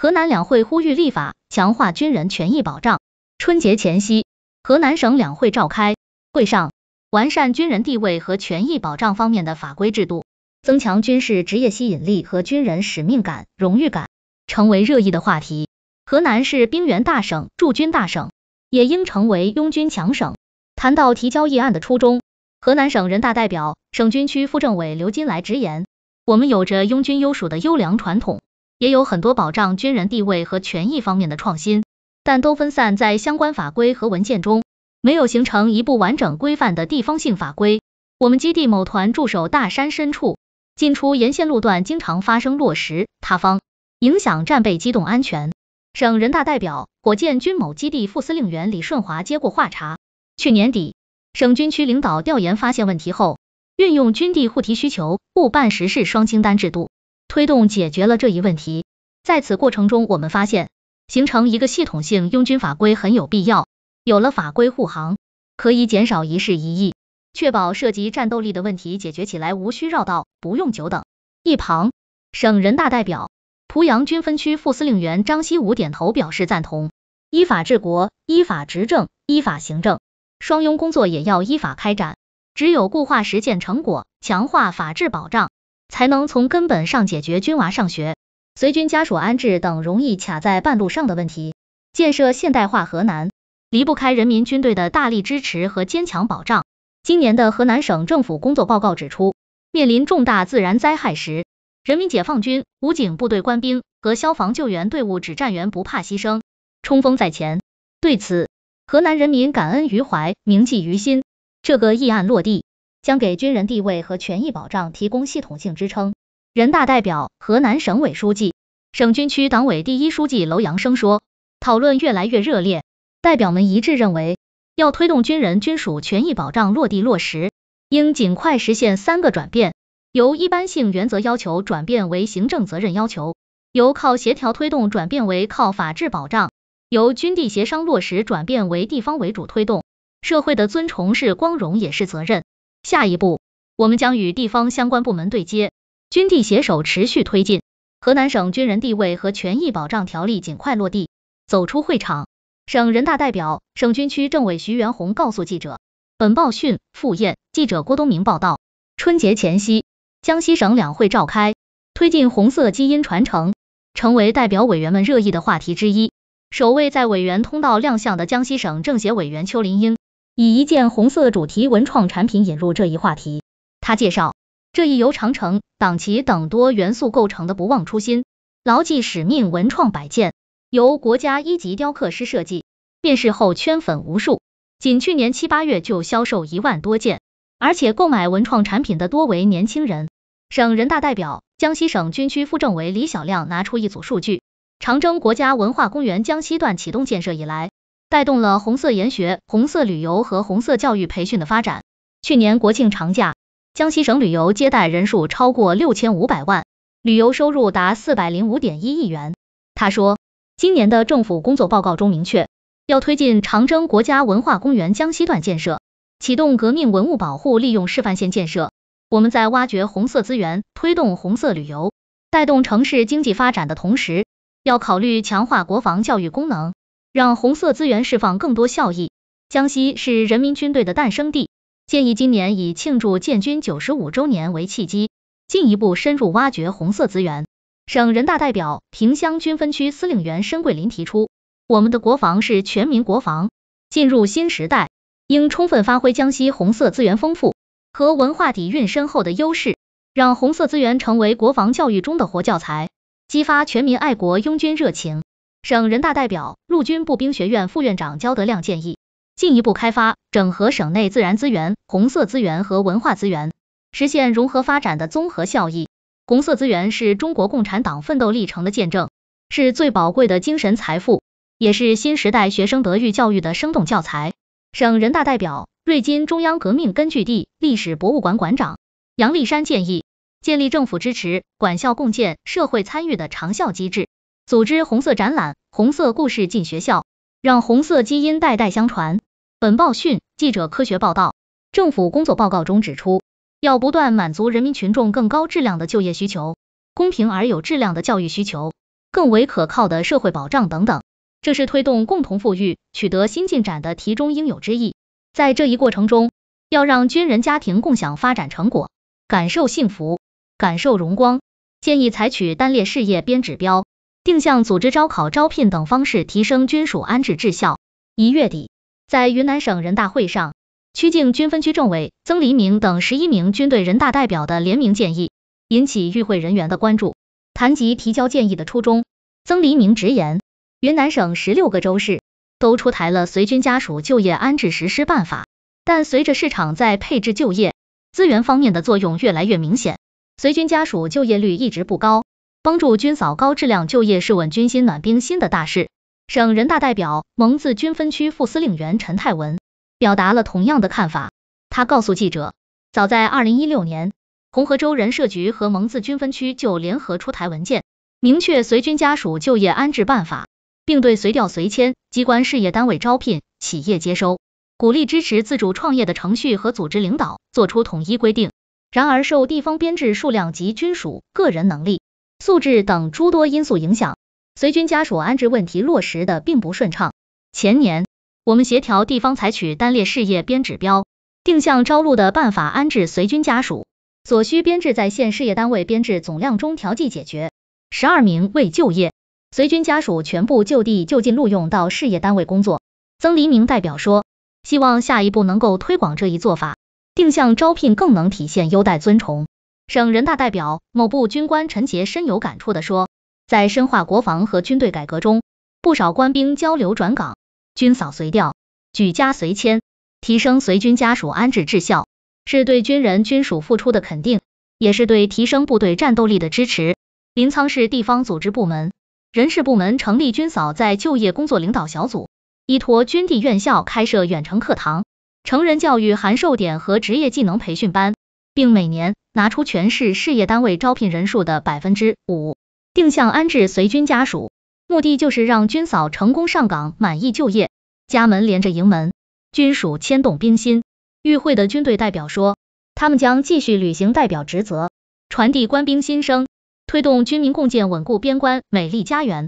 河南两会呼吁立法强化军人权益保障。春节前夕，河南省两会召开，会上完善军人地位和权益保障方面的法规制度，增强军事职业吸引力和军人使命感、荣誉感，成为热议的话题。河南是兵源大省、驻军大省，也应成为拥军强省。谈到提交议案的初衷，河南省人大代表、省军区副政委刘金来直言：“我们有着拥军优属的优良传统。”也有很多保障军人地位和权益方面的创新，但都分散在相关法规和文件中，没有形成一部完整规范的地方性法规。我们基地某团驻守大山深处，进出沿线路段经常发生落石、塌方，影响战备机动安全。省人大代表、火箭军某基地副司令员李顺华接过话茬：去年底，省军区领导调研发现问题后，运用军地互提需求、务办实事双清单制度。推动解决了这一问题，在此过程中，我们发现形成一个系统性拥军法规很有必要。有了法规护航，可以减少一事一议，确保涉及战斗力的问题解决起来无需绕道，不用久等。一旁，省人大代表、濮阳军分区副司令员张希武点头表示赞同：依法治国、依法执政、依法行政，双拥工作也要依法开展。只有固化实践成果，强化法治保障。才能从根本上解决军娃上学、随军家属安置等容易卡在半路上的问题。建设现代化河南，离不开人民军队的大力支持和坚强保障。今年的河南省政府工作报告指出，面临重大自然灾害时，人民解放军、武警部队官兵和消防救援队伍指战员不怕牺牲，冲锋在前。对此，河南人民感恩于怀，铭记于心。这个议案落地。将给军人地位和权益保障提供系统性支撑。人大代表、河南省委书记、省军区党委第一书记楼阳生说，讨论越来越热烈，代表们一致认为，要推动军人军属权益保障落地落实，应尽快实现三个转变：由一般性原则要求转变为行政责任要求，由靠协调推动转变为靠法治保障，由军地协商落实转变为地方为主推动。社会的尊崇是光荣，也是责任。下一步，我们将与地方相关部门对接，军地携手持续推进河南省军人地位和权益保障条例尽快落地。走出会场，省人大代表、省军区政委徐元洪告诉记者，本报讯。赴宴，记者郭东明报道。春节前夕，江西省两会召开，推进红色基因传承成为代表委员们热议的话题之一。首位在委员通道亮相的江西省政协委员邱林英。以一件红色主题文创产品引入这一话题。他介绍，这一由长城、党旗等多元素构成的“不忘初心、牢记使命”文创摆件，由国家一级雕刻师设计，面世后圈粉无数，仅去年七八月就销售一万多件，而且购买文创产品的多为年轻人。省人大代表、江西省军区副政委李小亮拿出一组数据：长征国家文化公园江西段启动建设以来，带动了红色研学、红色旅游和红色教育培训的发展。去年国庆长假，江西省旅游接待人数超过六千五百万，旅游收入达四百零五点一亿元。他说，今年的政府工作报告中明确，要推进长征国家文化公园江西段建设，启动革命文物保护利用示范县建设。我们在挖掘红色资源、推动红色旅游、带动城市经济发展的同时，要考虑强化国防教育功能。让红色资源释放更多效益。江西是人民军队的诞生地，建议今年以庆祝建军九十五周年为契机，进一步深入挖掘红色资源。省人大代表、萍乡军分区司令员申桂林提出，我们的国防是全民国防，进入新时代，应充分发挥江西红色资源丰富和文化底蕴深厚的优势，让红色资源成为国防教育中的活教材，激发全民爱国拥军热情。省人大代表、陆军步兵学院副院长焦德亮建议，进一步开发、整合省内自然资源、红色资源和文化资源，实现融合发展的综合效益。红色资源是中国共产党奋斗历程的见证，是最宝贵的精神财富，也是新时代学生德育教育的生动教材。省人大代表、瑞金中央革命根据地历史博物馆馆长杨立山建议，建立政府支持、管校共建、社会参与的长效机制。组织红色展览，红色故事进学校，让红色基因代代相传。本报讯记者科学报道，政府工作报告中指出，要不断满足人民群众更高质量的就业需求、公平而有质量的教育需求、更为可靠的社会保障等等，这是推动共同富裕取得新进展的题中应有之义。在这一过程中，要让军人家庭共享发展成果，感受幸福，感受荣光。建议采取单列事业编指标。定向组织招考、招聘等方式提升军属安置质效。一月底，在云南省人大会上，曲靖军分区政委曾黎明等十一名军队人大代表的联名建议引起与会人员的关注。谈及提交建议的初衷，曾黎明直言：云南省十六个州市都出台了随军家属就业安置实施办法，但随着市场在配置就业资源方面的作用越来越明显，随军家属就业率一直不高。帮助军嫂高质量就业是稳军心暖兵心的大事。省人大代表蒙自军分区副司令员陈太文表达了同样的看法。他告诉记者，早在2016年，红河州人社局和蒙自军分区就联合出台文件，明确随军家属就业安置办法，并对随调随迁、机关事业单位招聘、企业接收、鼓励支持自主创业的程序和组织领导作出统一规定。然而，受地方编制数量及军属个人能力，素质等诸多因素影响，随军家属安置问题落实的并不顺畅。前年，我们协调地方采取单列事业编指标，定向招录的办法安置随军家属，所需编制在县事业单位编制总量中调剂解决。十二名未就业随军家属全部就地就近录用到事业单位工作。曾黎明代表说，希望下一步能够推广这一做法，定向招聘更能体现优待尊崇。省人大代表、某部军官陈杰深有感触的说：“在深化国防和军队改革中，不少官兵交流转岗、军嫂随调、举家随迁，提升随军家属安置质效，是对军人军属付出的肯定，也是对提升部队战斗力的支持。”临沧市地方组织部门、人事部门成立军嫂在就业工作领导小组，依托军地院校开设远程课堂、成人教育函授点和职业技能培训班，并每年。拿出全市事业单位招聘人数的百分之五，定向安置随军家属，目的就是让军嫂成功上岗、满意就业。家门连着营门，军属牵动兵心。与会的军队代表说，他们将继续履行代表职责，传递官兵心声，推动军民共建，稳固边关，美丽家园。